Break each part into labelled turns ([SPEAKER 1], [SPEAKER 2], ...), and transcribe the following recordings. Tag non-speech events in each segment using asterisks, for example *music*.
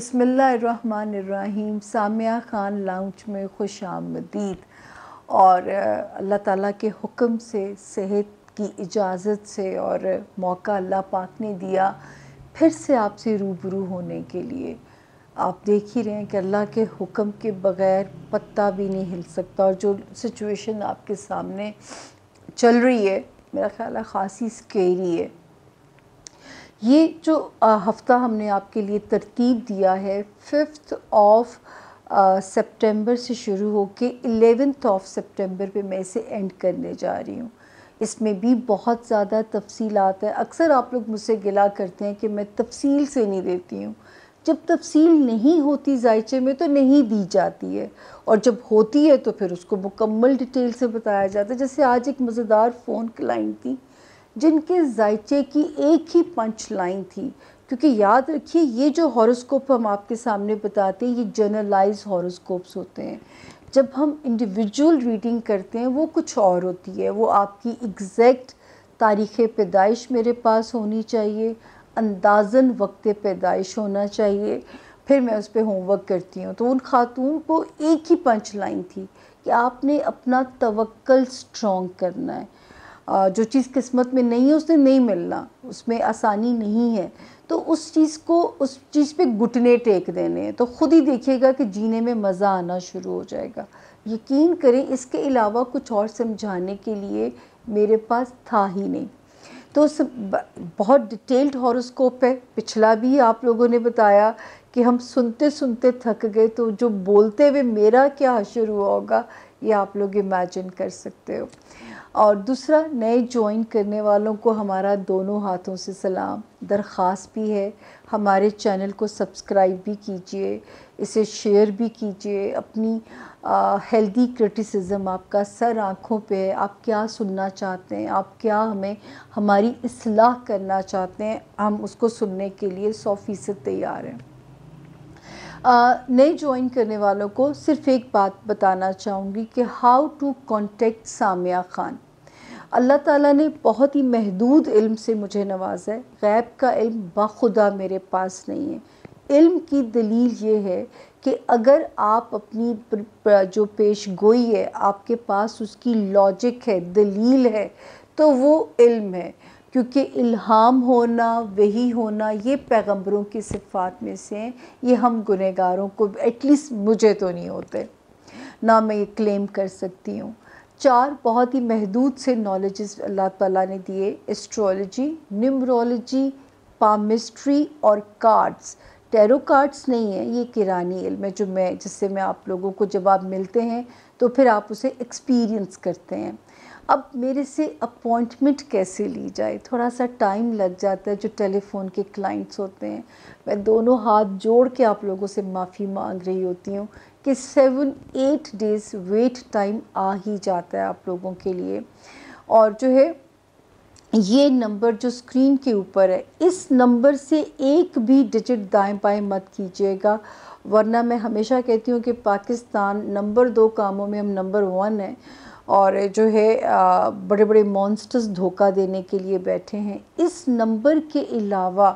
[SPEAKER 1] बसमिल्लाम Samia Khan lounge में खुश आमदीद और अल्लाह ताला के हुक्म से सेहत की इजाज़त से और मौका अल्लाह पाक ने दिया फिर से आपसे रूबरू होने के लिए आप देख ही रहे हैं कि अल्लाह के हुक्म के बग़ैर पत्ता भी नहीं हिल सकता और जो सिचुएशन आपके सामने चल रही है मेरा ख्याल है खासी स्केरी है ये जो हफ़्ता हमने आपके लिए तरतीब दिया है फिफ्थ ऑफ सितंबर से शुरू हो के एलेवेंथ ऑफ सितंबर पे मैं इसे एंड करने जा रही हूँ इसमें भी बहुत ज़्यादा तफसीलात है अक्सर आप लोग मुझसे गिला करते हैं कि मैं तफसील से नहीं देती हूँ जब तफसील नहीं होती जायचे में तो नहीं दी जाती है और जब होती है तो फिर उसको मुकम्मल डिटेल से बताया जाता है जैसे आज एक मज़ेदार फ़ोन क्लाइंट थी जिनके जायचे की एक ही पंच लाइन थी क्योंकि याद रखिए ये जो हॉरोस्कोप हम आपके सामने बताते हैं ये जर्नलाइज हॉरोस्कोप्स होते हैं जब हम इंडिविजुअल रीडिंग करते हैं वो कुछ और होती है वो आपकी एग्जैक्ट तारीख़ पैदाइश मेरे पास होनी चाहिए अंदाजन वक्त पैदाइश होना चाहिए फिर मैं उस पर होमवर्क करती हूँ तो उन खातून को एक ही पंच लाइन थी कि आपने अपना तवक्ल स्ट्रॉन्ग करना है जो चीज़ किस्मत में नहीं है उसने नहीं मिलना उसमें आसानी नहीं है तो उस चीज़ को उस चीज़ पे घुटने टेक देने हैं तो ख़ुद ही देखिएगा कि जीने में मज़ा आना शुरू हो जाएगा यकीन करें इसके अलावा कुछ और समझाने के लिए मेरे पास था ही नहीं तो बहुत डिटेल्ड हॉरोस्कोप है पिछला भी आप लोगों ने बताया कि हम सुनते सुनते थक गए तो जो बोलते हुए मेरा क्या हशर हुआ होगा ये आप लोग इमेजिन कर सकते हो और दूसरा नए ज्वाइन करने वालों को हमारा दोनों हाथों से सलाम दरख्वास्त भी है हमारे चैनल को सब्सक्राइब भी कीजिए इसे शेयर भी कीजिए अपनी हेल्दी क्रिटिसिज्म आपका सर आँखों पे है आप क्या सुनना चाहते हैं आप क्या हमें हमारी असलाह करना चाहते हैं हम उसको सुनने के लिए सौ फ़ीसद तैयार हैं नए ज्वाइन करने वालों को सिर्फ एक बात बताना चाहूँगी कि how to contact Samiya Khan अल्लाह ताला ने बहुत ही महदूद इल्म से मुझे नवाजा है गैब का इल्म बाखुदा मेरे पास नहीं है इल्म की दलील ये है कि अगर आप अपनी जो पेश गोई है आपके पास उसकी लॉजिक है दलील है तो वो इल्म है क्योंकि इल्हाम होना वही होना ये पैगंबरों की सिफात में से हैं ये हम गुनहगारों को एटलीस्ट मुझे तो नहीं होते ना मैं ये क्लेम कर सकती हूँ चार बहुत ही महदूद से नॉलेज अल्लाह ताला ने दिए एस्ट्रोलॉजी निमरोलॉजी पामिस्ट्री और कार्ड्स टैरो कार्ड्स नहीं है ये किरानी इल्म है जो मैं जिससे मैं आप लोगों को जवाब मिलते हैं तो फिर आप उसे एक्सपीरियंस करते हैं अब मेरे से अपॉइंटमेंट कैसे ली जाए थोड़ा सा टाइम लग जाता है जो टेलीफोन के क्लाइंट्स होते हैं मैं दोनों हाथ जोड़ के आप लोगों से माफ़ी मांग रही होती हूँ कि seven eight days wait time आ ही जाता है आप लोगों के लिए और जो है ये नंबर जो स्क्रीन के ऊपर है इस नंबर से एक भी डिजिट दाएं बाएं मत कीजिएगा वरना मैं हमेशा कहती हूँ कि पाकिस्तान नंबर दो कामों में हम नंबर वन हैं और जो है बड़े बड़े मॉन्स्टर्स धोखा देने के लिए बैठे हैं इस नंबर के अलावा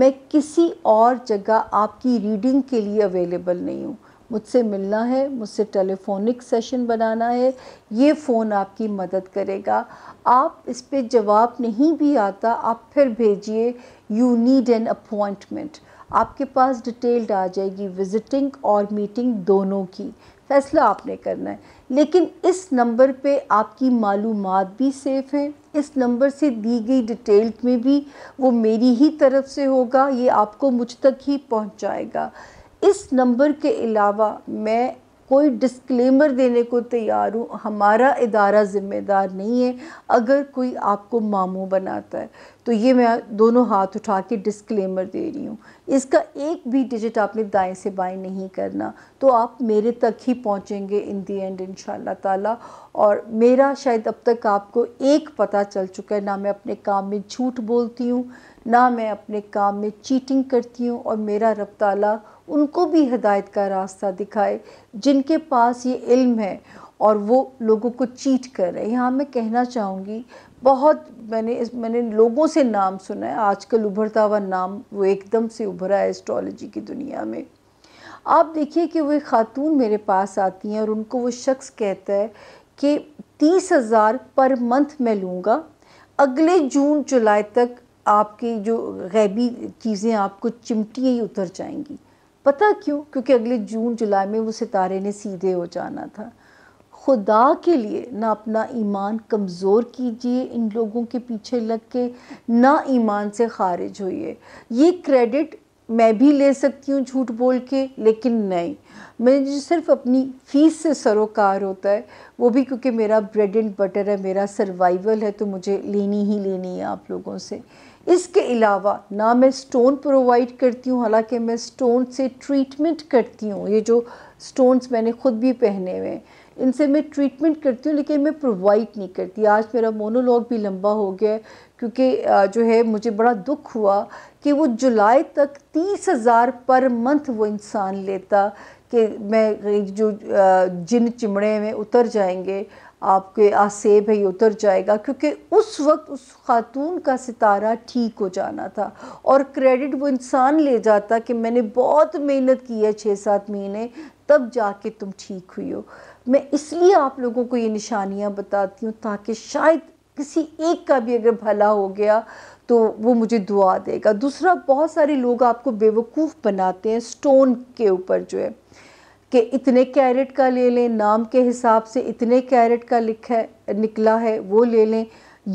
[SPEAKER 1] मैं किसी और जगह आपकी रीडिंग के लिए अवेलेबल नहीं हूँ मुझसे मिलना है मुझसे टेलीफोनिक सेशन बनाना है ये फ़ोन आपकी मदद करेगा आप इस पर जवाब नहीं भी आता आप फिर भेजिए यू नीड एन अपॉइंटमेंट आपके पास डिटेल्ड आ जाएगी विजिटिंग और मीटिंग दोनों की फ़ैसला आपने करना है लेकिन इस नंबर पे आपकी मालूम भी सेफ़ है इस नंबर से दी गई डिटेल में भी वो मेरी ही तरफ से होगा ये आपको मुझ तक ही पहुँचाएगा इस नंबर के अलावा मैं कोई डिस्क्लेमर देने को तैयार हूँ हमारा इदारा ज़िम्मेदार नहीं है अगर कोई आपको मामू बनाता है तो ये मैं दोनों हाथ उठा के डिस्क्लेमर दे रही हूँ इसका एक भी डिजिट आपने दाएं से बाएं नहीं करना तो आप मेरे तक ही पहुँचेंगे इन दी एंड इन ताला और मेरा शायद अब तक आपको एक पता चल चुका है ना मैं अपने काम में झूठ बोलती हूँ ना मैं अपने काम में चीटिंग करती हूँ और मेरा रब ताला उनको भी हिदायत का रास्ता दिखाए जिनके पास ये इल्म है और वो लोगों को चीट कर रहे हैं यहाँ मैं कहना चाहूँगी बहुत मैंने इस मैंने लोगों से नाम सुना है आजकल उभरता हुआ नाम वो एकदम से उभरा है एस्ट्रोलॉजी की दुनिया में आप देखिए कि वो खातून मेरे पास आती हैं और उनको वो शख्स कहता है कि तीस हज़ार पर मंथ मैं लूँगा अगले जून जुलाई तक आपकी जो गैबी चीज़ें आपको चिमटी ही उतर जाएंगी पता क्यों क्योंकि अगले जून जुलाई में वो सितारे ने सीधे हो जाना था खुदा के लिए ना अपना ईमान कमज़ोर कीजिए इन लोगों के पीछे लग के ना ईमान से खारिज होइए ये क्रेडिट मैं भी ले सकती हूँ झूठ बोल के लेकिन नहीं मैं जो सिर्फ अपनी फ़ीस से सरोकार होता है वो भी क्योंकि मेरा ब्रेड एंड बटर है मेरा सर्वाइवल है तो मुझे लेनी ही लेनी है आप लोगों से इसके अलावा ना मैं स्टोन प्रोवाइड करती हूँ हालांकि मैं स्टोन से ट्रीटमेंट करती हूँ ये जो स्टोन्स मैंने ख़ुद भी पहने हुए हैं इनसे मैं ट्रीटमेंट करती हूँ लेकिन मैं प्रोवाइड नहीं करती आज मेरा मोनोलॉग भी लंबा हो गया क्योंकि जो है मुझे बड़ा दुख हुआ कि वो जुलाई तक तीस हज़ार पर मंथ वो इंसान लेता कि मैं जो जिन चिमड़े में उतर जाएंगे आपके आसेब ही उतर जाएगा क्योंकि उस वक्त उस खातून का सितारा ठीक हो जाना था और क्रेडिट वो इंसान ले जाता कि मैंने बहुत मेहनत की है छः सात महीने तब जाके तुम ठीक हुई हो मैं इसलिए आप लोगों को ये निशानियाँ बताती हूँ ताकि शायद किसी एक का भी अगर भला हो गया तो वो मुझे दुआ देगा दूसरा बहुत सारे लोग आपको बेवकूफ़ बनाते हैं स्टोन के ऊपर जो है कि इतने कैरेट का ले लें नाम के हिसाब से इतने कैरेट का लिखा है निकला है वो ले लें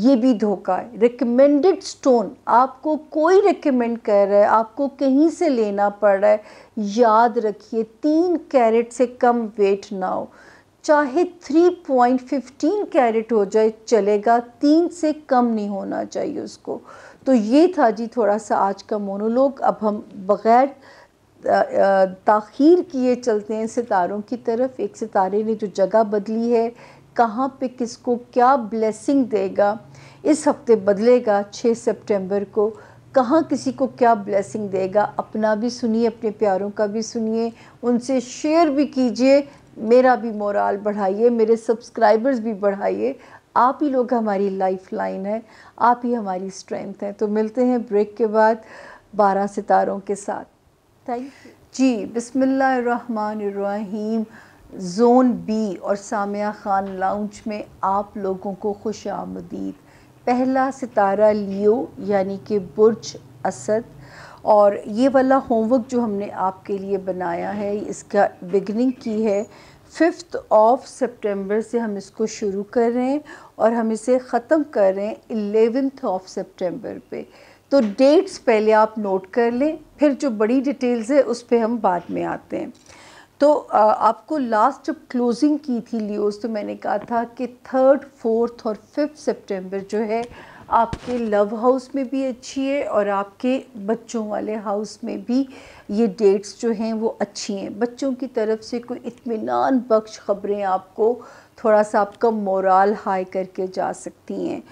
[SPEAKER 1] ये भी धोखा है रिकमेंडेड स्टोन आपको कोई रिकमेंड कर रहा है आपको कहीं से लेना पड़ रहा है याद रखिए तीन कैरेट से कम वेट ना हो चाहे 3.15 कैरेट हो जाए चलेगा तीन से कम नहीं होना चाहिए उसको तो ये था जी थोड़ा सा आज का मोनोलॉग अब हम बग़ैर ताखीर किए चलते हैं सितारों की तरफ एक सितारे ने जो जगह बदली है कहाँ पे किसको क्या ब्लेसिंग देगा इस हफ्ते बदलेगा 6 सितंबर को कहाँ किसी को क्या ब्लेसिंग देगा अपना भी सुनिए अपने प्यारों का भी सुनिए उनसे शेयर भी कीजिए मेरा भी मोराल बढ़ाइए मेरे सब्सक्राइबर्स भी बढ़ाइए आप ही लोग हमारी लाइफ लाइन है आप ही हमारी स्ट्रेंथ हैं तो मिलते हैं ब्रेक के बाद बारह सितारों के साथ जी बिसमीम जोन बी और सामिया ख़ान लाउंज में आप लोगों को खुश आमदीद पहला सितारा लियो यानी कि बुर्ज असद और ये वाला होमवर्क जो हमने आपके लिए बनाया है इसका बिगनिंग की है फिफ्थ ऑफ सितंबर से हम इसको शुरू कर रहे हैं और हम इसे ख़त्म कर रहे हैं एलेवेंथ ऑफ सितंबर पे तो डेट्स पहले आप नोट कर लें फिर जो बड़ी डिटेल्स है उस पर हम बाद में आते हैं तो आपको लास्ट जब क्लोजिंग की थी लियोस तो मैंने कहा था कि थर्ड फोर्थ और फिफ्थ सितंबर जो है आपके लव हाउस में भी अच्छी है और आपके बच्चों वाले हाउस में भी ये डेट्स जो हैं वो अच्छी हैं बच्चों की तरफ से कोई इतमान बख्श ख़बरें आपको थोड़ा सा आपका मोरल हाई करके जा सकती हैं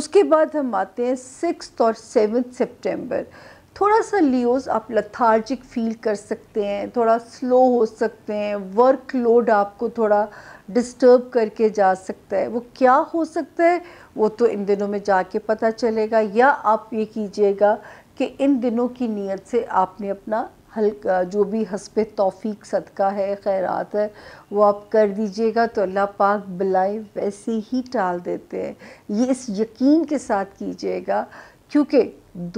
[SPEAKER 1] उसके बाद हम आते हैं सिक्स और सेवन्थ सितंबर थोड़ा सा लियोज आप लथार्जिक फील कर सकते हैं थोड़ा स्लो हो सकते हैं वर्क लोड आपको थोड़ा डिस्टर्ब करके जा सकता है वो क्या हो सकता है वो तो इन दिनों में जाके पता चलेगा या आप ये कीजिएगा कि इन दिनों की नीयत से आपने अपना हल्का जो भी हसब तौफीक सदका है खैरात है वो आप कर दीजिएगा तो अल्लाह पाक बलाए वैसे ही टाल देते हैं ये इस यकीन के साथ कीजिएगा क्योंकि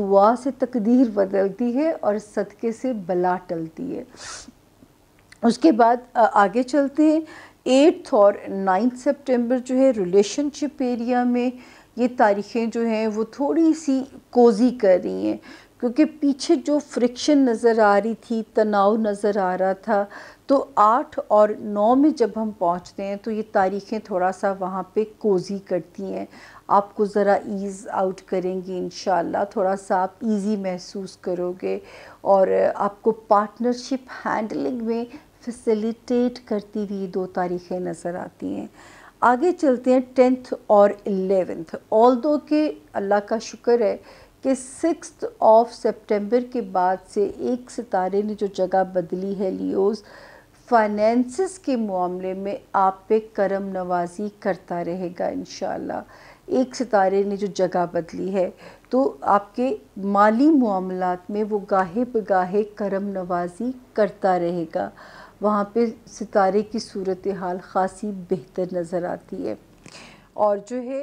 [SPEAKER 1] दुआ से तकदीर बदलती है और सदक़े से बला टलती है उसके बाद आगे चलते हैं एट्थ और नाइन्थ सितंबर जो है रिलेशनशिप एरिया में ये तारीखें जो हैं वो थोड़ी सी कोजी कर रही हैं क्योंकि पीछे जो फ्रिक्शन नज़र आ रही थी तनाव नज़र आ रहा था तो आठ और नौ में जब हम पहुंचते हैं तो ये तारीखें थोड़ा सा वहाँ पे कोजी करती हैं आपको ज़रा ईज़ आउट करेंगी इन थोड़ा सा आप इजी महसूस करोगे और आपको पार्टनरशिप हैंडलिंग में फैसिलिटेट करती हुई दो तारीखें नज़र आती हैं आगे चलते हैं टेंथ और एलेवेंथ ऑल दो के अल्लाह का शुक्र है कि सिक्स ऑफ सितंबर के बाद से एक सितारे ने जो जगह बदली है लियोज़ फाइनेंसिस के मामले में आप पे करम नवाजी करता रहेगा इन एक सितारे ने जो जगह बदली है तो आपके माली मामला में वो गाहे बगाहे करम नवाजी करता रहेगा वहाँ पे सितारे की सूरत हाल ख़ासी बेहतर नज़र आती है और जो है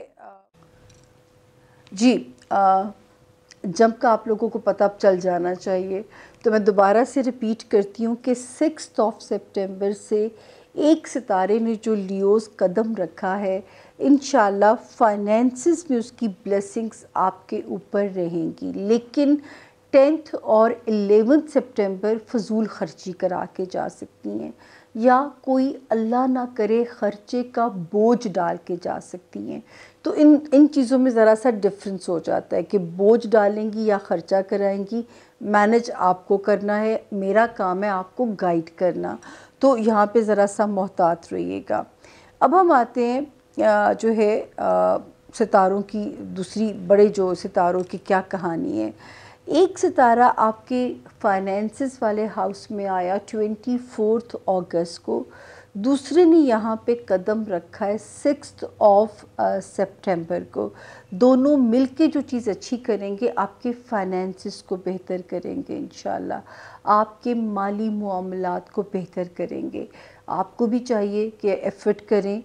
[SPEAKER 1] जी आ, जंप का आप लोगों को पता चल जाना चाहिए तो मैं दोबारा से रिपीट करती हूँ कि सिक्स ऑफ सितंबर से एक सितारे ने जो लियोस कदम रखा है इन फाइनेंसिस में उसकी ब्लेसिंग्स आपके ऊपर रहेंगी लेकिन टेंथ और एलेवेंथ सितंबर फजूल खर्ची करा के जा सकती हैं या कोई अल्लाह ना करे ख़र्चे का बोझ डाल के जा सकती हैं तो इन इन चीज़ों में ज़रा सा डिफरेंस हो जाता है कि बोझ डालेंगी या ख़र्चा कराएंगी मैनेज आपको करना है मेरा काम है आपको गाइड करना तो यहाँ पे ज़रा सा मोहतात रहिएगा अब हम आते हैं जो है सितारों की दूसरी बड़े जो सितारों की क्या कहानी है एक सितारा आपके फाइनेंसिस वाले हाउस में आया ट्वेंटी फोर्थ अगस्त को दूसरे ने यहाँ पे कदम रखा है सिक्स ऑफ सितंबर को दोनों मिलके जो चीज़ अच्छी करेंगे आपके फाइनेंसिस को बेहतर करेंगे इन आपके माली मामलात को बेहतर करेंगे आपको भी चाहिए कि एफ़र्ट करें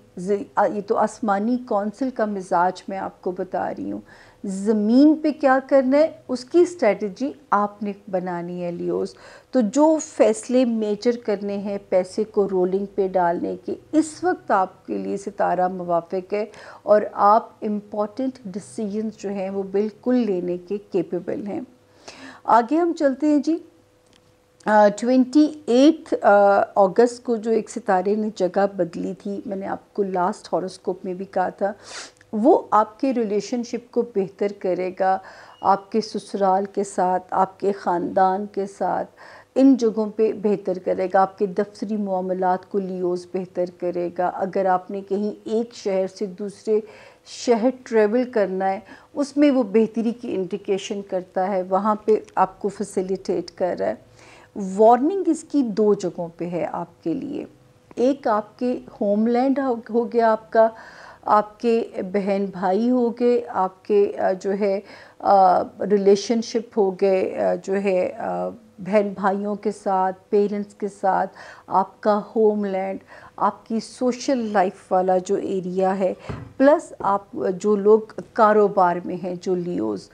[SPEAKER 1] ये तो आसमानी कौंसिल का मिजाज मैं आपको बता रही हूँ ज़मीन पे क्या करना है उसकी स्ट्रेटजी आपने बनानी है लियोस तो जो फैसले मेजर करने हैं पैसे को रोलिंग पे डालने के इस वक्त आपके लिए सितारा मुवाफ़ है और आप इम्पॉर्टेंट डिसीजन जो हैं वो बिल्कुल लेने के केपेबल हैं आगे हम चलते हैं जी ट्वेंटी एट अगस्त को जो एक सितारे ने जगह बदली थी मैंने आपको लास्ट हॉरोस्कोप में भी कहा था वो आपके रिलेशनशिप को बेहतर करेगा आपके ससुराल के साथ आपके ख़ानदान के साथ इन जगहों पे बेहतर करेगा आपके दफ्तरी मामलों को लियोज बेहतर करेगा अगर आपने कहीं एक शहर से दूसरे शहर ट्रेवल करना है उसमें वो बेहतरी की इंडिकेशन करता है वहाँ पे आपको फैसिलिटेट कर रहा है वार्निंग इसकी दो जगहों पे है आपके लिए एक आपके होमलैंड हो गया आपका आपके बहन भाई हो गए आपके जो है रिलेशनशिप हो गए जो है बहन भाइयों के साथ पेरेंट्स के साथ आपका होमलैंड आपकी सोशल लाइफ वाला जो एरिया है प्लस आप जो लोग कारोबार में हैं जो लियोज़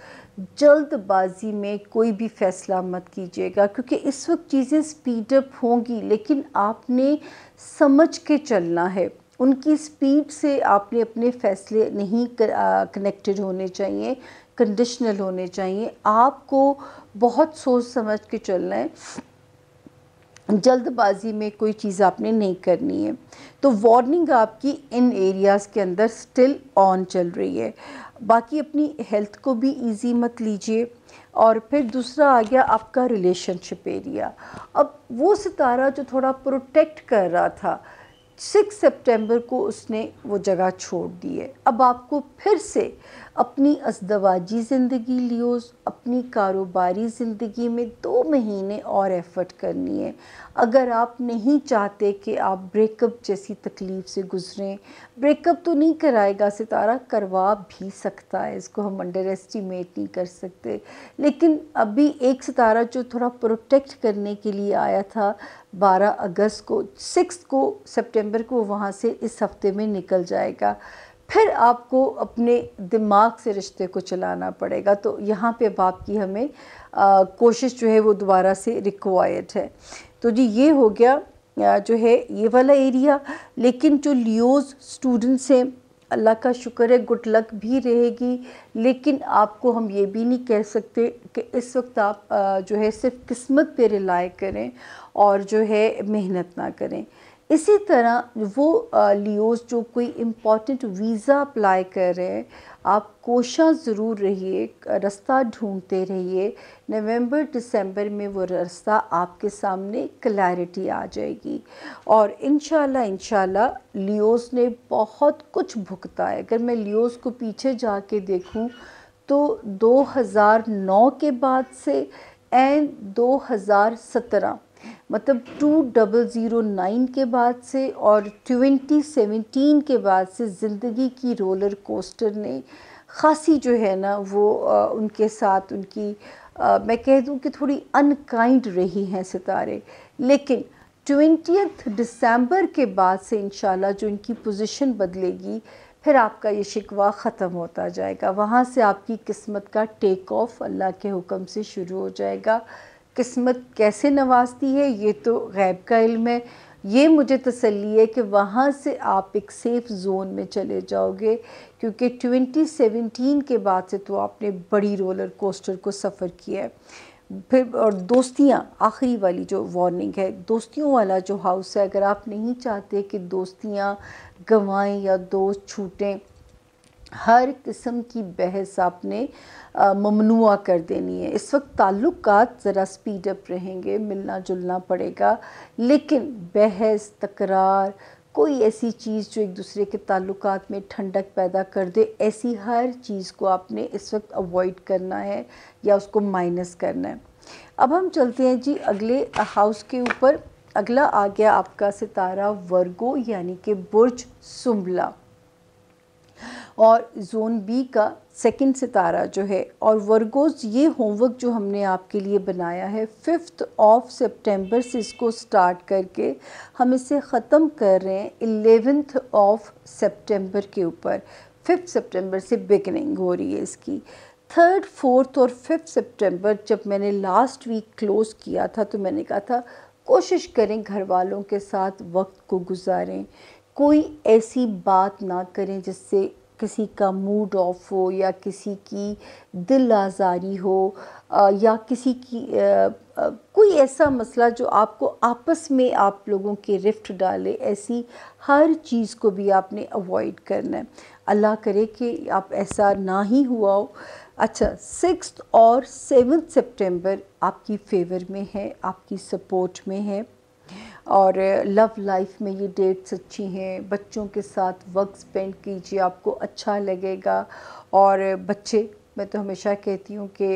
[SPEAKER 1] जल्दबाजी में कोई भी फैसला मत कीजिएगा क्योंकि इस वक्त चीज़ें स्पीडअप होंगी लेकिन आपने समझ के चलना है उनकी स्पीड से आपने अपने फैसले नहीं कनेक्टेड होने चाहिए कंडीशनल होने चाहिए आपको बहुत सोच समझ के चलना है जल्दबाजी में कोई चीज़ आपने नहीं करनी है तो वार्निंग आपकी इन एरियाज़ के अंदर स्टिल ऑन चल रही है बाकी अपनी हेल्थ को भी इजी मत लीजिए और फिर दूसरा आ गया आपका रिलेशनशिप एरिया अब वो सितारा जो थोड़ा प्रोटेक्ट कर रहा था सिक्स सितंबर को उसने वो जगह छोड़ दी है अब आपको फिर से अपनी असदवाजी ज़िंदगी लियो अपनी कारोबारी ज़िंदगी में दो महीने और एफ़र्ट करनी है अगर आप नहीं चाहते कि आप ब्रेकअप जैसी तकलीफ़ से गुज़रें ब्रेकअप तो नहीं कराएगा सितारा करवा भी सकता है इसको हम अंडर एस्टिमेट नहीं कर सकते लेकिन अभी एक सितारा जो थोड़ा प्रोटेक्ट करने के लिए आया था 12 अगस्त को सिक्स को सितंबर को वहाँ से इस हफ्ते में निकल जाएगा फिर आपको अपने दिमाग से रिश्ते को चलाना पड़ेगा तो यहाँ पे बाप की हमें आ, कोशिश जो है वो दोबारा से रिक्वायर्ड है तो जी ये हो गया जो है ये वाला एरिया लेकिन जो लियोज स्टूडेंट्स हैं अल्लाह का शुक्र है गुड लक भी रहेगी लेकिन आपको हम ये भी नहीं कह सकते कि इस वक्त आप जो है सिर्फ किस्मत पे रिलाई करें और जो है मेहनत ना करें इसी तरह वो लियोस जो कोई इम्पॉर्टेंट वीज़ा अप्लाई कर रहे हैं आप कोशा ज़रूर रहिए रास्ता ढूंढते रहिए नवंबर दिसंबर में वो रास्ता आपके सामने क्लैरिटी आ जाएगी और इन शाला लियोस ने बहुत कुछ भुगता है अगर मैं लियोस को पीछे जाके देखूं तो 2009 के बाद से एंड 2017 मतलब टू डबल ज़ीरो नाइन के बाद से और ट्वेंटी सेवेंटीन के बाद से ज़िंदगी की रोलर कोस्टर ने खासी जो है ना वो आ, उनके साथ उनकी आ, मैं कह दूँ कि थोड़ी अनकाइंड रही हैं सितारे लेकिन ट्वेंटियथ दिसंबर के बाद से इन जो इनकी पोजीशन बदलेगी फिर आपका ये शिकवा ख़त्म होता जाएगा वहाँ से आपकी किस्मत का टेक ऑफ अल्लाह के हुक्म से शुरू हो जाएगा किस्मत कैसे नवाजती है ये तो गैब का इल्म है ये मुझे तसल्ली है कि वहाँ से आप एक सेफ़ जोन में चले जाओगे क्योंकि 2017 के बाद से तो आपने बड़ी रोलर कोस्टर को सफ़र किया है फिर और दोस्तियाँ आखिरी वाली जो वार्निंग है दोस्तियों वाला जो हाउस है अगर आप नहीं चाहते कि दोस्तियाँ गंवाएँ या दोस्त छूटें हर किस्म की बहस आपने ममनुआ कर देनी है इस वक्त ताल्लुक ज़रा स्पीड अप रहेंगे मिलना जुलना पड़ेगा लेकिन बहस तकरार कोई ऐसी चीज़ जो एक दूसरे के ताल्लुक में ठंडक पैदा कर दे ऐसी हर चीज़ को आपने इस वक्त अवॉइड करना है या उसको माइनस करना है अब हम चलते हैं जी अगले हाउस के ऊपर अगला आ गया आपका सितारा वर्गो यानी कि बुर्ज सुम्बला और जोन बी का सेकंड सितारा जो है और वर्गोज ये होमवर्क जो हमने आपके लिए बनाया है फिफ्थ ऑफ सितंबर से इसको स्टार्ट करके हम इसे ख़त्म कर रहे हैं एलेवेंथ ऑफ सितंबर के ऊपर फिफ्थ सितंबर से बिगनिंग हो रही है इसकी थर्ड फोर्थ और फिफ्थ सितंबर जब मैंने लास्ट वीक क्लोज़ किया था तो मैंने कहा था कोशिश करें घर वालों के साथ वक्त को गुजारें कोई ऐसी बात ना करें जिससे किसी का मूड ऑफ हो या किसी की दिल आज़ारी हो या किसी की कोई ऐसा मसला जो आपको आपस में आप लोगों के रिफ्ट डाले ऐसी हर चीज़ को भी आपने अवॉइड करना है अल्लाह करे कि आप ऐसा ना ही हुआ हो अच्छा सिक्स और सेवन सितंबर आपकी फेवर में है आपकी सपोर्ट में है और लव लाइफ में ये डेट्स अच्छी हैं बच्चों के साथ वक्त स्पेंड कीजिए आपको अच्छा लगेगा और बच्चे मैं तो हमेशा कहती हूँ कि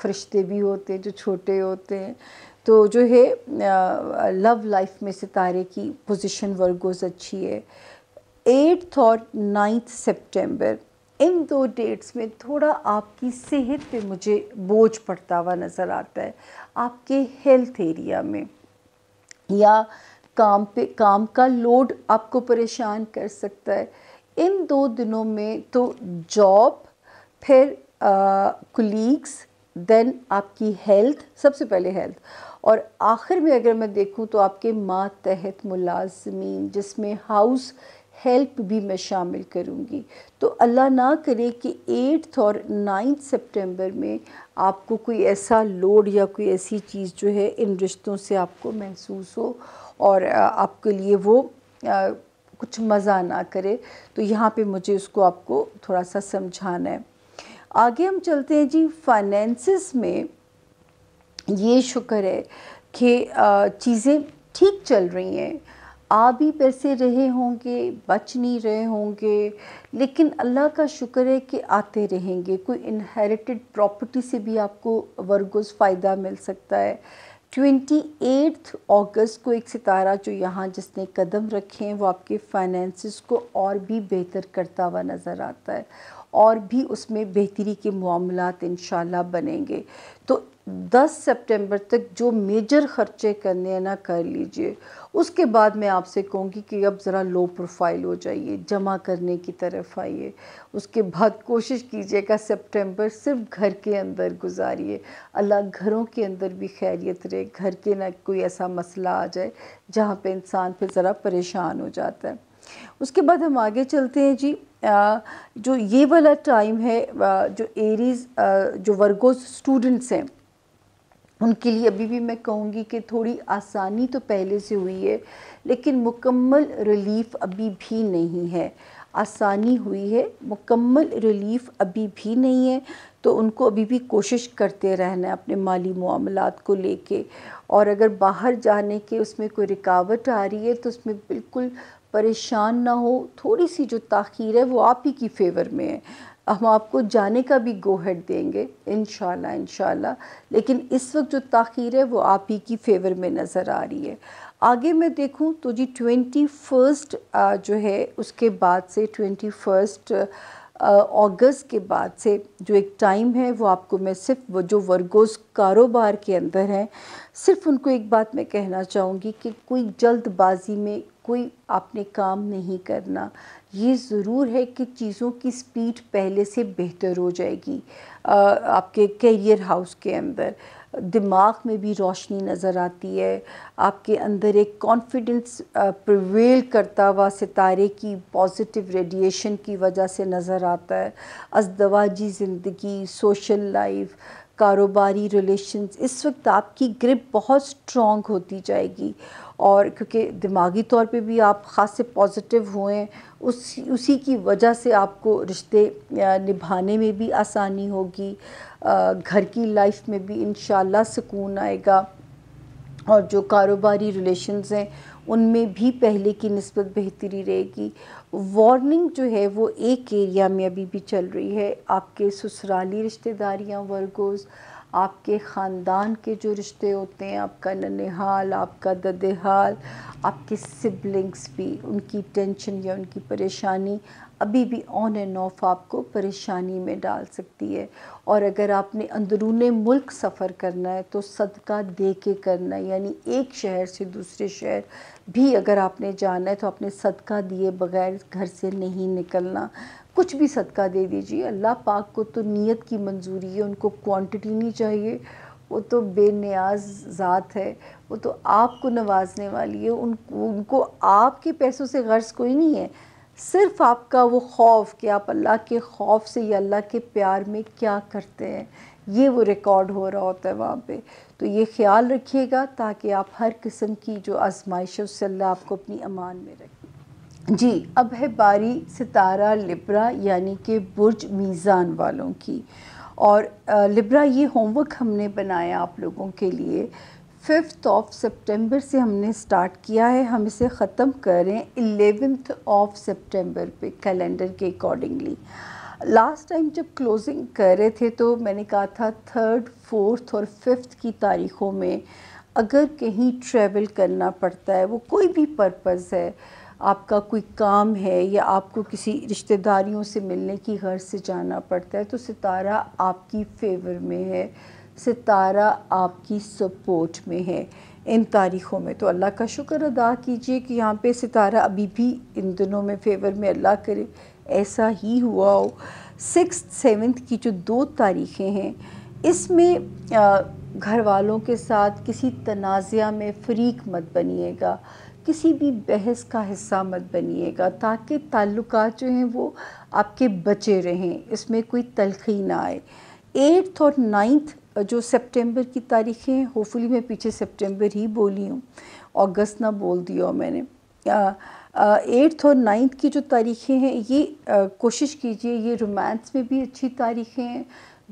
[SPEAKER 1] फरिश्ते भी होते हैं जो छोटे होते हैं तो जो है लव लाइफ में सितारे की पोजीशन वर्गोज़ अच्छी है एट्थ और नाइन्थ सितंबर इन दो डेट्स में थोड़ा आपकी सेहत पे मुझे बोझ पड़ता हुआ नज़र आता है आपके हेल्थ एरिया में या काम पे काम का लोड आपको परेशान कर सकता है इन दो दिनों में तो जॉब फिर कुलीग्स देन आपकी हेल्थ सबसे पहले हेल्थ और आखिर में अगर मैं देखूं तो आपके मातहत मुलाजमीन जिसमें हाउस हेल्प भी मैं शामिल करूँगी तो अल्लाह ना करे कि एट्थ और नाइन्थ सितंबर में आपको कोई ऐसा लोड या कोई ऐसी चीज़ जो है इन रिश्तों से आपको महसूस हो और आपके लिए वो आ, कुछ मज़ा ना करे तो यहाँ पे मुझे उसको आपको थोड़ा सा समझाना है आगे हम चलते हैं जी फाइनेंसिस में ये शुक्र है कि चीज़ें ठीक चल रही हैं आ भी पैसे रहे होंगे बच नहीं रहे होंगे लेकिन अल्लाह का शुक्र है कि आते रहेंगे कोई इनहेरिटेड प्रॉपर्टी से भी आपको वर्गोस फ़ायदा मिल सकता है ट्वेंटी एट्थ अगस्त को एक सितारा जो यहाँ जिसने कदम रखे हैं वो आपके फाइनेंसिस को और भी बेहतर करता हुआ नज़र आता है और भी उसमें बेहतरी के मामला इन बनेंगे तो 10 सितंबर तक जो मेजर ख़र्चे करने हैं ना कर लीजिए उसके बाद मैं आपसे कहूँगी कि अब ज़रा लो प्रोफाइल हो जाइए जमा करने की तरफ आइए उसके बाद कोशिश कीजिएगा सितंबर सिर्फ घर के अंदर गुजारिए अल्लाह घरों के अंदर भी खैरियत रहे घर के ना कोई ऐसा मसला आ जाए जहाँ पे इंसान फिर ज़रा परेशान हो जाता है उसके बाद हम आगे चलते हैं जी आ, जो ये वाला टाइम है आ, जो एरीज जो वर्गोज स्टूडेंट्स हैं उनके लिए अभी भी मैं कहूँगी कि थोड़ी आसानी तो पहले से हुई है लेकिन मुकम्मल रिलीफ अभी भी नहीं है आसानी हुई है मुकम्मल रिलीफ अभी भी नहीं है तो उनको अभी भी कोशिश करते रहना है अपने माली मामलों को लेके और अगर बाहर जाने के उसमें कोई रिकावट आ रही है तो उसमें बिल्कुल परेशान ना हो थोड़ी सी जो ताखीर है वो आप ही की फेवर में है हम आपको जाने का भी गोहट देंगे इन शाला लेकिन इस वक्त जो ताखीर है वो आप ही की फेवर में नज़र आ रही है आगे मैं देखूं तो जी ट्वेंटी फ़र्स्ट जो है उसके बाद से ट्वेंटी फ़र्स्ट अगस्त के बाद से जो एक टाइम है वो आपको मैं सिर्फ वो जो वर्गोस कारोबार के अंदर हैं सिर्फ उनको एक बात मैं कहना चाहूँगी कि कोई जल्दबाजी में कोई आपने काम नहीं करना ये ज़रूर है कि चीज़ों की स्पीड पहले से बेहतर हो जाएगी आपके कैरियर हाउस के अंदर दिमाग में भी रोशनी नज़र आती है आपके अंदर एक कॉन्फिडेंस प्रवेल करता हुआ सितारे की पॉजिटिव रेडिएशन की वजह से नज़र आता है अजदवाजी ज़िंदगी सोशल लाइफ कारोबारी रिलेशंस इस वक्त आपकी ग्रिप बहुत स्ट्रॉन्ग होती जाएगी और क्योंकि दिमागी तौर पे भी आप ख़ास से पॉजिटिव हुए उस उसी की वजह से आपको रिश्ते निभाने में भी आसानी होगी घर की लाइफ में भी इन सुकून आएगा और जो कारोबारी रिलेशंस हैं उनमें भी पहले की नस्बत बेहतरी रहेगी वार्निंग जो है वो एक एरिया में अभी भी चल रही है आपके ससुराली रिश्तेदारियाँ वर्गोज़ आपके ख़ानदान के जो रिश्ते होते हैं आपका ननहाल आपका ददेहाल आपके सिबलिंग्स भी उनकी टेंशन या उनकी परेशानी अभी भी ऑन एंड ऑफ आपको परेशानी में डाल सकती है और अगर आपने अंदरून मुल्क सफ़र करना है तो सदका दे के करना है यानी एक शहर से दूसरे शहर भी अगर आपने जाना है तो आपने सदका दिए बगैर घर से नहीं निकलना कुछ भी सदका दे दीजिए अल्लाह पाक को तो नीयत की मंजूरी है उनको क्वांटिटी नहीं चाहिए वो तो बेनियाज ज़ात है वो तो आपको नवाजने वाली है उन उनको आपके पैसों से गर्ज कोई नहीं है सिर्फ आपका वो खौफ कि आप अल्लाह के खौफ से या अल्लाह के प्यार में क्या करते हैं ये वो रिकॉर्ड हो रहा होता है वहाँ पे तो ये ख्याल रखिएगा ताकि आप हर किस्म की जो आजमाइश है उससे अल्लाह आपको अपनी अमान में रखें जी अब है बारी सितारा लिब्रा यानी कि बुर्ज मीज़ान वालों की और लिब्रा ये होमवर्क हमने बनाया आप लोगों के लिए फिफ्थ ऑफ सितंबर से हमने स्टार्ट किया है हम इसे ख़त्म करें एलेवेंथ ऑफ सितंबर पे कैलेंडर के अकॉर्डिंगली लास्ट टाइम जब क्लोजिंग कर रहे थे तो मैंने कहा था थर्ड फोर्थ और फिफ्थ की तारीख़ों में अगर कहीं ट्रैवल करना पड़ता है वो कोई भी पर्पज़ है आपका कोई काम है या आपको किसी रिश्तेदारियों से मिलने की घर से जाना पड़ता है तो सितारा आपकी फेवर में है सितारा आपकी सपोर्ट में है इन तारीख़ों में तो अल्लाह का शुक्र अदा कीजिए कि यहाँ पे सितारा अभी भी इन दिनों में फेवर में अल्लाह करे ऐसा ही हुआ हो सिक्स सेवन्थ की जो दो तारीख़ें हैं इसमें घर वालों के साथ किसी तनाज़ा में फरीक मत बनिएगा किसी भी बहस का हिस्सा मत बनिएगा ताकि ताल्लुक जो हैं वो आपके बचे रहें इसमें कोई तलखी ना आए एट्थ और नाइन्थ जो सितंबर की तारीखें हैं होपफुली मैं पीछे सितंबर ही बोली हूँ अगस्त ना बोल दिया मैंने एट्थ और नाइन्थ की जो तारीखें हैं ये आ, कोशिश कीजिए ये रोमांस में भी अच्छी तारीखें हैं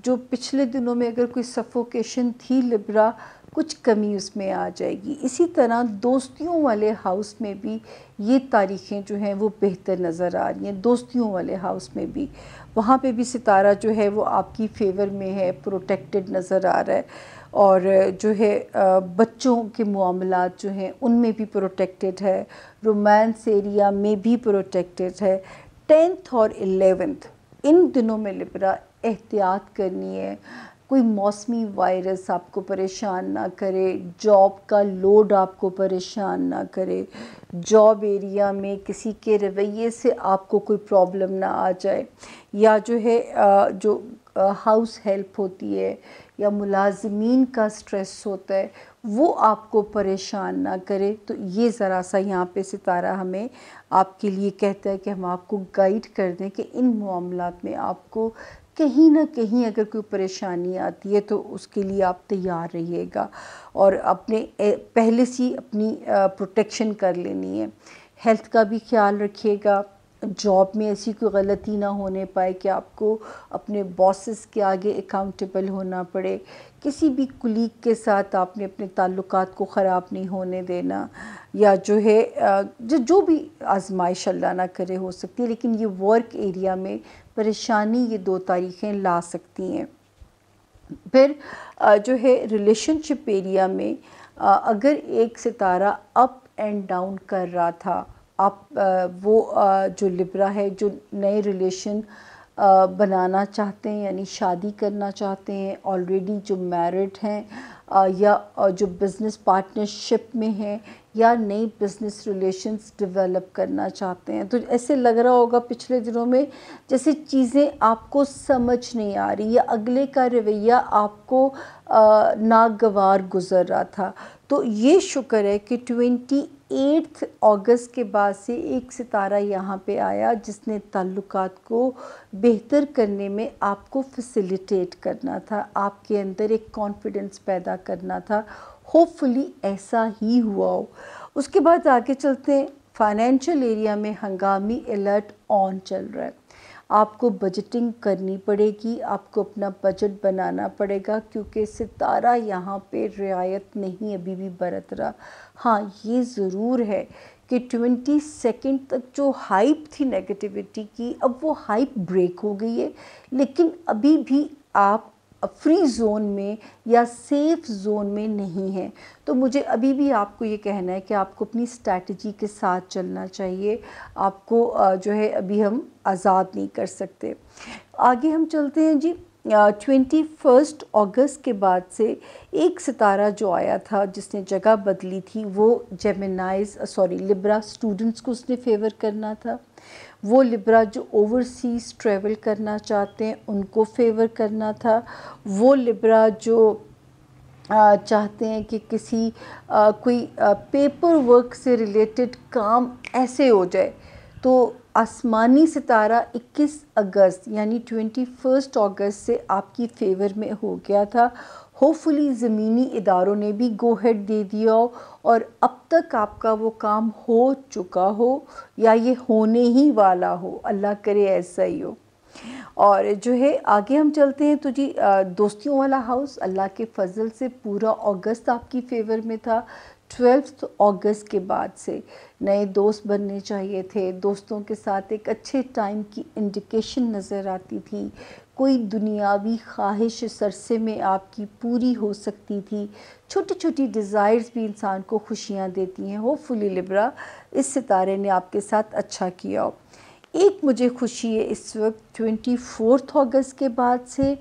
[SPEAKER 1] जो पिछले दिनों में अगर कोई सफोकेशन थी लिब्रा कुछ कमी उसमें आ जाएगी इसी तरह दोस्तियों वाले हाउस में भी ये तारीखें जो हैं वो बेहतर नज़र आ रही हैं दोस्तियों वाले हाउस में भी वहाँ पे भी सितारा जो है वो आपकी फेवर में है प्रोटेक्टेड नज़र आ रहा है और जो है बच्चों के मामला जो हैं उनमें भी प्रोटेक्टेड है रोमांस एरिया में भी प्रोटेक्टेड है टेंथ और एलेवेंथ इन दिनों में लिब्रा एहतियात करनी है कोई मौसमी वायरस आपको परेशान ना करे जॉब का लोड आपको परेशान ना करे जॉब एरिया में किसी के रवैये से आपको कोई प्रॉब्लम ना आ जाए या जो है जो हाउस हेल्प होती है या मुलाजमीन का स्ट्रेस होता है वो आपको परेशान ना करे तो ये ज़रा सा यहाँ पे सितारा हमें आपके लिए कहता है कि हम आपको गाइड कर दें कि इन मामला में आपको कहीं ना कहीं अगर कोई परेशानी आती है तो उसके लिए आप तैयार रहिएगा और अपने पहले से अपनी प्रोटेक्शन कर लेनी है हेल्थ का भी ख्याल रखिएगा जॉब में ऐसी कोई गलती ना होने पाए कि आपको अपने बॉसेस के आगे अकाउंटेबल होना पड़े किसी भी कुलीग के साथ आपने अपने ताल्लुक को ख़राब नहीं होने देना या जो है जो जो भी आजमाइश अल्लाह ना करे हो सकती है लेकिन ये वर्क एरिया में परेशानी ये दो तारीखें ला सकती हैं फिर जो है रिलेशनशिप एरिया में अगर एक सितारा अप एंड डाउन कर रहा था आप वो जो लिब्रा है जो नए रिलेशन बनाना चाहते हैं यानी शादी करना चाहते हैं ऑलरेडी जो मैरिड हैं या जो बिज़नेस पार्टनरशिप में हैं या नई बिज़नेस रिलेशंस डेवलप करना चाहते हैं तो ऐसे लग रहा होगा पिछले दिनों में जैसे चीज़ें आपको समझ नहीं आ रही या अगले का रवैया आपको नागवार गुजर रहा था तो ये शुक्र है कि ट्वेंटी एट्थ अगस्त के बाद से एक सितारा यहाँ पे आया जिसने ताल्लुकात को बेहतर करने में आपको फैसिलिटेट करना था आपके अंदर एक कॉन्फिडेंस पैदा करना था होपफुली ऐसा ही हुआ हो उसके बाद आगे चलते हैं फाइनेंशियल एरिया में हंगामी अलर्ट ऑन चल रहा है आपको बजटिंग करनी पड़ेगी आपको अपना बजट बनाना पड़ेगा क्योंकि सितारा यहाँ पे रियायत नहीं अभी भी बरत रहा हाँ ये ज़रूर है कि ट्वेंटी सेकेंड तक जो हाइप थी नेगेटिविटी की अब वो हाइप ब्रेक हो गई है लेकिन अभी भी आप फ्री जोन में या सेफ जोन में नहीं है तो मुझे अभी भी आपको ये कहना है कि आपको अपनी स्ट्रैटेजी के साथ चलना चाहिए आपको जो है अभी हम आज़ाद नहीं कर सकते आगे हम चलते हैं जी ट्वेंटी फर्स्ट अगस्त के बाद से एक सितारा जो आया था जिसने जगह बदली थी वो जेमिनाइज सॉरी लिब्रा स्टूडेंट्स को उसने फेवर करना था वो लिब्रा जो ओवरसीज़ ट्रेवल करना चाहते हैं उनको फेवर करना था वो लिब्रा जो चाहते हैं कि किसी आ, कोई आ, पेपर वर्क से रिलेटेड काम ऐसे हो जाए तो आसमानी सितारा 21 अगस्त यानी 21 अगस्त से आपकी फेवर में हो गया था होपफुली ज़मीनी इदारों ने भी गोहेड दे दिया हो और अब तक आपका वो काम हो चुका हो या ये होने ही वाला हो अल्लाह करे ऐसा ही हो और जो है आगे हम चलते हैं तो जी दोस्तियों वाला हाउस अल्लाह के फजल से पूरा अगस्त आपकी फेवर में था ट्वेल्थ अगस्त के बाद से नए दोस्त बनने चाहिए थे दोस्तों के साथ एक अच्छे टाइम की इंडिकेशन नज़र आती थी कोई दुनियावी ख्वाहिश सरसे में आपकी पूरी हो सकती थी छोटी छोटी डिज़ायर्स भी इंसान को खुशियाँ देती हैं होपफुली लिब्रा इस सितारे ने आपके साथ अच्छा किया हो एक मुझे खुशी है इस वक्त ट्वेंटी फोर्थ अगस्त के बाद से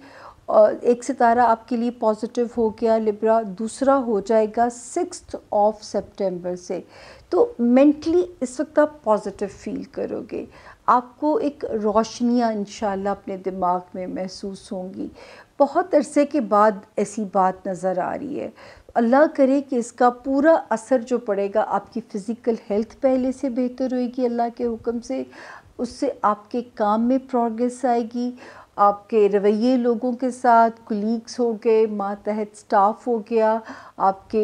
[SPEAKER 1] और एक सितारा आपके लिए पॉजिटिव हो गया लिब्रा दूसरा हो जाएगा सिक्स ऑफ सेप्टेम्बर से तो मेंटली इस वक्त आप पॉजिटिव फील करोगे आपको एक रोशनियाँ इन अपने दिमाग में महसूस होंगी बहुत अरसे के बाद ऐसी बात नज़र आ रही है अल्लाह करे कि इसका पूरा असर जो पड़ेगा आपकी फ़िज़िकल हेल्थ पहले से बेहतर होएगी अल्लाह के हुक्म से उससे आपके काम में प्रोग्रेस आएगी आपके रवैये लोगों के साथ कुलीग्स हो गए मातहत स्टाफ हो गया आपके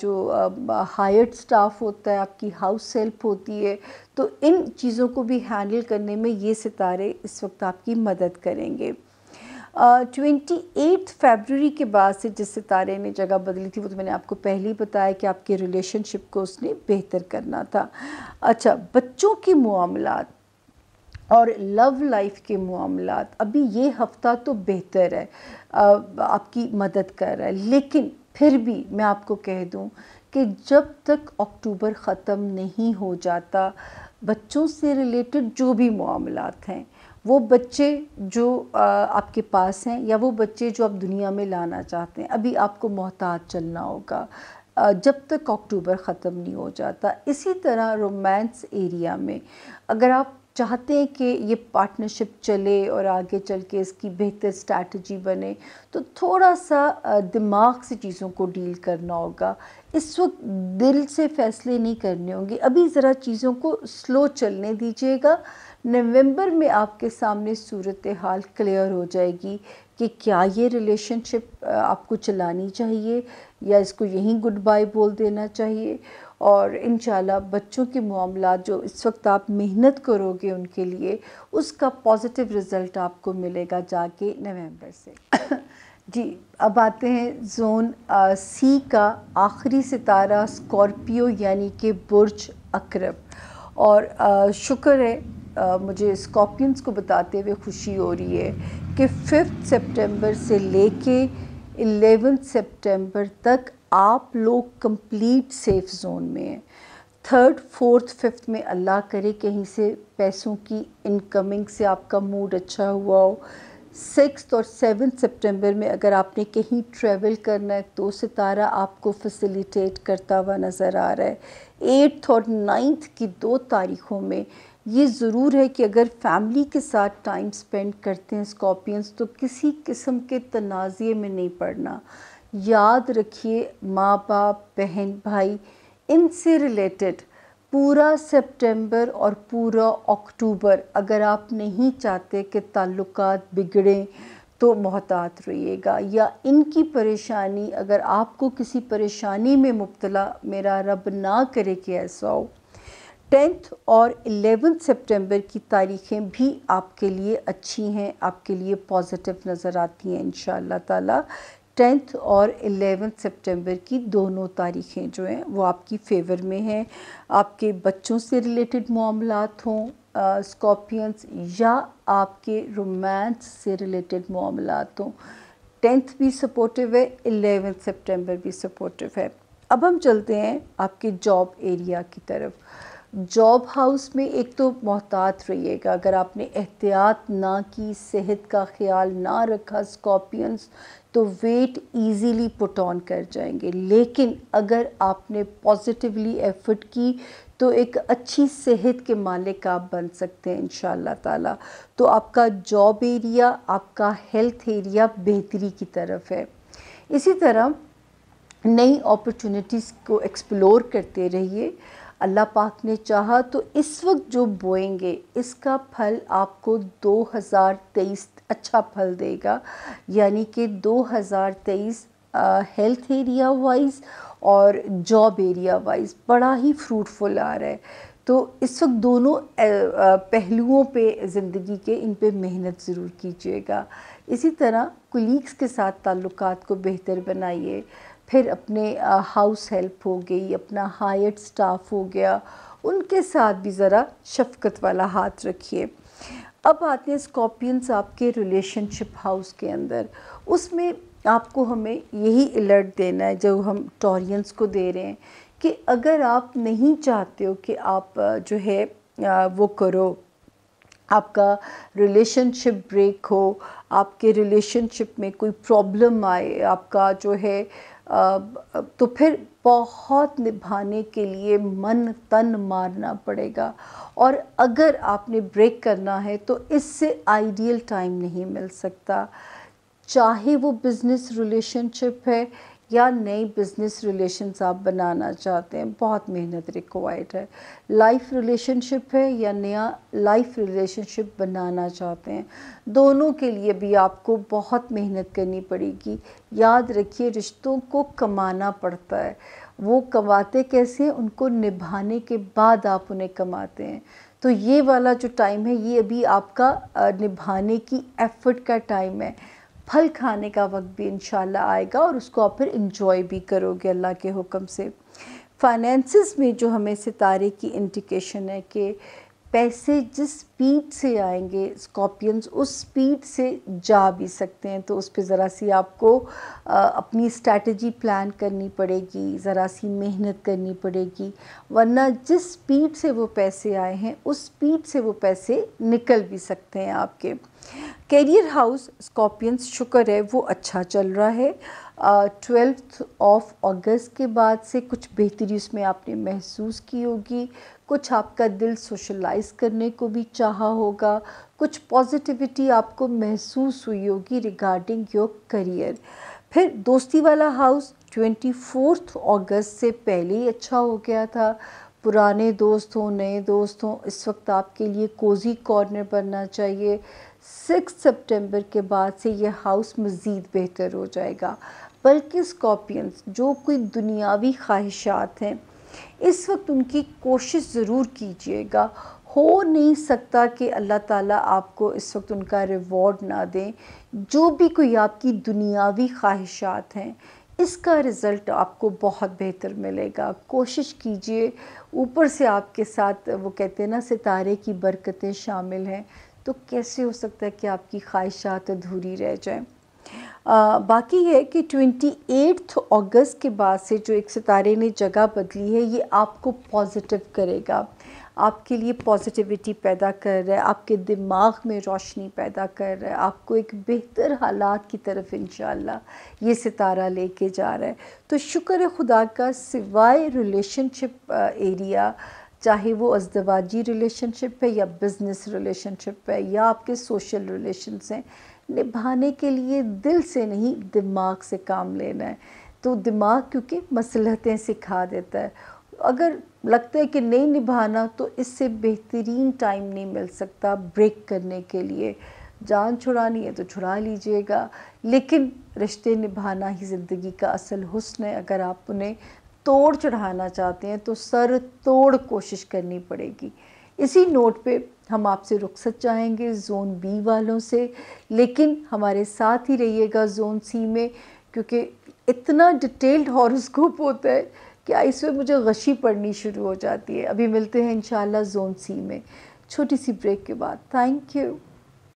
[SPEAKER 1] जो हायर्ड स्टाफ होता है आपकी हाउस हेल्प होती है तो इन चीज़ों को भी हैंडल करने में ये सितारे इस वक्त आपकी मदद करेंगे ट्वेंटी एट फेबररी के बाद से जिस सितारे ने जगह बदली थी वो तो मैंने आपको पहले ही बताया कि आपके रिलेशनशिप को उसने बेहतर करना था अच्छा बच्चों के मामला और लव लाइफ के मामला अभी ये हफ्ता तो बेहतर है आपकी मदद कर रहा है लेकिन फिर भी मैं आपको कह दूं कि जब तक अक्टूबर ख़त्म नहीं हो जाता बच्चों से रिलेटेड जो भी मामला हैं वो बच्चे जो आपके पास हैं या वो बच्चे जो आप दुनिया में लाना चाहते हैं अभी आपको मोहताज चलना होगा जब तक अक्टूबर ख़त्म नहीं हो जाता इसी तरह रोमांस एरिया में अगर आप चाहते हैं कि ये पार्टनरशिप चले और आगे चल के इसकी बेहतर स्ट्रैटी बने तो थोड़ा सा दिमाग से चीज़ों को डील करना होगा इस वक्त दिल से फ़ैसले नहीं करने होंगे अभी ज़रा चीज़ों को स्लो चलने दीजिएगा नवंबर में आपके सामने सूरत हाल क्लियर हो जाएगी कि क्या ये रिलेशनशिप आपको चलानी चाहिए या इसको यहीं गुड बाय बोल देना चाहिए और इन बच्चों के मामला जो इस वक्त आप मेहनत करोगे उनके लिए उसका पॉजिटिव रिज़ल्ट आपको मिलेगा जाके नवंबर से *coughs* जी अब आते हैं जोन आ, सी का आखिरी सितारा स्कॉर्पियो यानी कि बुर्ज अकरब और आ, शुक्र है आ, मुझे स्कॉर्पियंस को बताते हुए खुशी हो रही है कि फिफ्थ सितंबर से लेके 11 सितंबर तक आप लोग कंप्लीट सेफ़ जोन में हैं थर्ड फोर्थ फिफ्थ में अल्लाह करे कहीं से पैसों की इनकमिंग से आपका मूड अच्छा हुआ हो सिक्स और सेवन्थ सितंबर में अगर आपने कहीं ट्रैवल करना है तो सितारा आपको फैसिलिटेट करता हुआ नज़र आ रहा है एट्थ और नाइन्थ की दो तारीख़ों में ये ज़रूर है कि अगर फैमिली के साथ टाइम स्पेंड करते हैं स्कॉर्पियंस तो किसी किस्म के तनाज़े में नहीं पड़ना याद रखिए माँ बाप बहन भाई इनसे रिलेटेड पूरा सितंबर और पूरा अक्टूबर अगर आप नहीं चाहते कि ताल्लुक बिगड़ें तो मोहतात रहिएगा या इनकी परेशानी अगर आपको किसी परेशानी में मुबतला मेरा रब ना करे कि ऐसा हो टेंथ और एलेवन सितंबर की तारीखें भी आपके लिए अच्छी हैं आपके लिए पॉजिटिव नज़र आती हैं इन ताला टेंथ और एलेवेंथ सितंबर की दोनों तारीखें जो हैं वो आपकी फेवर में हैं आपके बच्चों से रिलेटेड मामला हों स्कॉर्पियंस या आपके रोमांस से रिलेटेड मामला हों टेंथ भी सपोर्टिव है एलेवेंथ सितंबर भी सपोर्टिव है अब हम चलते हैं आपके जॉब एरिया की तरफ जॉब हाउस में एक तो मोहतात रहिएगा अगर आपने एहतियात ना की सेहत का ख्याल ना रखा स्कॉर्पियंस तो वेट इजीली पुट ऑन कर जाएंगे लेकिन अगर आपने पॉजिटिवली एफर्ट की तो एक अच्छी सेहत के मालिक आप बन सकते हैं इन ताला तो आपका जॉब एरिया आपका हेल्थ एरिया बेहतरी की तरफ है इसी तरह नई अपॉर्चुनिटीज़ को एक्सप्लोर करते रहिए अल्लाह पाक ने चाहा तो इस वक्त जो बोएंगे इसका फल आपको 2023 अच्छा फल देगा यानी कि 2023 हेल्थ एरिया वाइज और जॉब एरिया वाइज बड़ा ही फ्रूटफुल आ रहा है तो इस वक्त दोनों पहलुओं पे ज़िंदगी के इन पे मेहनत ज़रूर कीजिएगा इसी तरह कुलीग्स के साथ ताल्लुकात को बेहतर बनाइए फिर अपने हाउस हेल्प हो गई अपना हायर स्टाफ हो गया उनके साथ भी ज़रा शफकत वाला हाथ रखिए अब आते हैं स्कॉर्पियंस आपके रिलेशनशिप हाउस के अंदर उसमें आपको हमें यही अलर्ट देना है जो हम टॉरियंस को दे रहे हैं कि अगर आप नहीं चाहते हो कि आप जो है वो करो आपका रिलेशनशिप ब्रेक हो आपके रिलेशनशिप में कोई प्रॉब्लम आए आपका जो है तो फिर बहुत निभाने के लिए मन तन मारना पड़ेगा और अगर आपने ब्रेक करना है तो इससे आइडियल टाइम नहीं मिल सकता चाहे वो बिज़नेस रिलेशनशिप है या नई बिज़नेस रिलेशंस आप बनाना चाहते हैं बहुत मेहनत रिक्वायर्ड है लाइफ रिलेशनशिप है या नया लाइफ रिलेशनशिप बनाना चाहते हैं दोनों के लिए भी आपको बहुत मेहनत करनी पड़ेगी याद रखिए रिश्तों को कमाना पड़ता है वो कमाते कैसे उनको निभाने के बाद आप उन्हें कमाते हैं तो ये वाला जो टाइम है ये अभी आपका निभाने की एफर्ट का टाइम है फल खाने का वक्त भी इन आएगा और उसको आप फिर इंजॉय भी करोगे अल्लाह के हुक्म से फाइनेंसिस में जो हमें सितारे की इंडिकेशन है कि पैसे जिस स्पीड से आएंगे स्कॉर्पियंस उस स्पीड से जा भी सकते हैं तो उस पर ज़रा सी आपको आ, अपनी स्ट्रैटी प्लान करनी पड़ेगी ज़रा सी मेहनत करनी पड़ेगी वरना जिस स्पीड से वो पैसे आए हैं उस स्पीड से वो पैसे निकल भी सकते हैं आपके कैरियर हाउस स्कॉर्पियंस शुक्र है वो अच्छा चल रहा है ट्वेल्थ ऑफ अगस्त के बाद से कुछ बेहतरी उसमें आपने महसूस की होगी कुछ आपका दिल सोशलाइज करने को भी चाह रहा होगा कुछ पॉजिटिविटी आपको महसूस हुई होगी रिगार्डिंग योर करियर फिर दोस्ती वाला हाउस ट्वेंटी फोर्थ अगस्त से पहले ही अच्छा हो गया था पुराने दोस्त हों नए दोस्त हों इस वक्त आपके लिए कोजी कॉर्नर बनना चाहिए सिक्स सितंबर के बाद से ये हाउस मज़ीद बेहतर हो जाएगा बल्कि स्कॉर्पियंस जो कोई दुनियावी ख्वाहिशात हैं इस वक्त उनकी कोशिश ज़रूर कीजिएगा हो नहीं सकता कि अल्लाह ताला आपको इस वक्त उनका रिवॉर्ड ना दें जो भी कोई आपकी दुनियावी ख्वाहिशात हैं इसका रिज़ल्ट आपको बहुत बेहतर मिलेगा कोशिश कीजिए ऊपर से आपके साथ वो कहते हैं ना सितारे की बरकतें शामिल हैं तो कैसे हो सकता है कि आपकी ख्वाहिशात अधूरी रह जाएं बाकी है कि ट्वेंटी एट्थ अगस्त के बाद से जो एक सितारे ने जगह बदली है ये आपको पॉजिटिव करेगा आपके लिए पॉजिटिविटी पैदा कर रहा है आपके दिमाग में रोशनी पैदा कर रहा है आपको एक बेहतर हालात की तरफ इन ये सितारा लेके जा रहा है तो शुक्र है खुदा का सिवाय रिलेशनशिप एरिया चाहे वो अजदवाजी रिलेशनशिप है या बिज़नेस रिलेशनशिप है या आपके सोशल रिलेशन हैं निभाने के लिए दिल से नहीं दिमाग से काम लेना है तो दिमाग क्योंकि मसलहतें सिखा देता है अगर लगता है कि नहीं निभाना तो इससे बेहतरीन टाइम नहीं मिल सकता ब्रेक करने के लिए जान छुड़ानी है तो छुड़ा लीजिएगा लेकिन रिश्ते निभाना ही ज़िंदगी का असल हुस्न है अगर आप उन्हें तोड़ चढ़ाना चाहते हैं तो सर तोड़ कोशिश करनी पड़ेगी इसी नोट पे हम आपसे रुखसत चाहेंगे जोन बी वालों से लेकिन हमारे साथ ही रहिएगा जोन सी में क्योंकि इतना डिटेल्ड हॉरोस्कोप होता है क्या इसमें मुझे गशी पढ़नी शुरू हो जाती है अभी मिलते हैं इन जोन सी में छोटी सी ब्रेक के बाद थैंक यू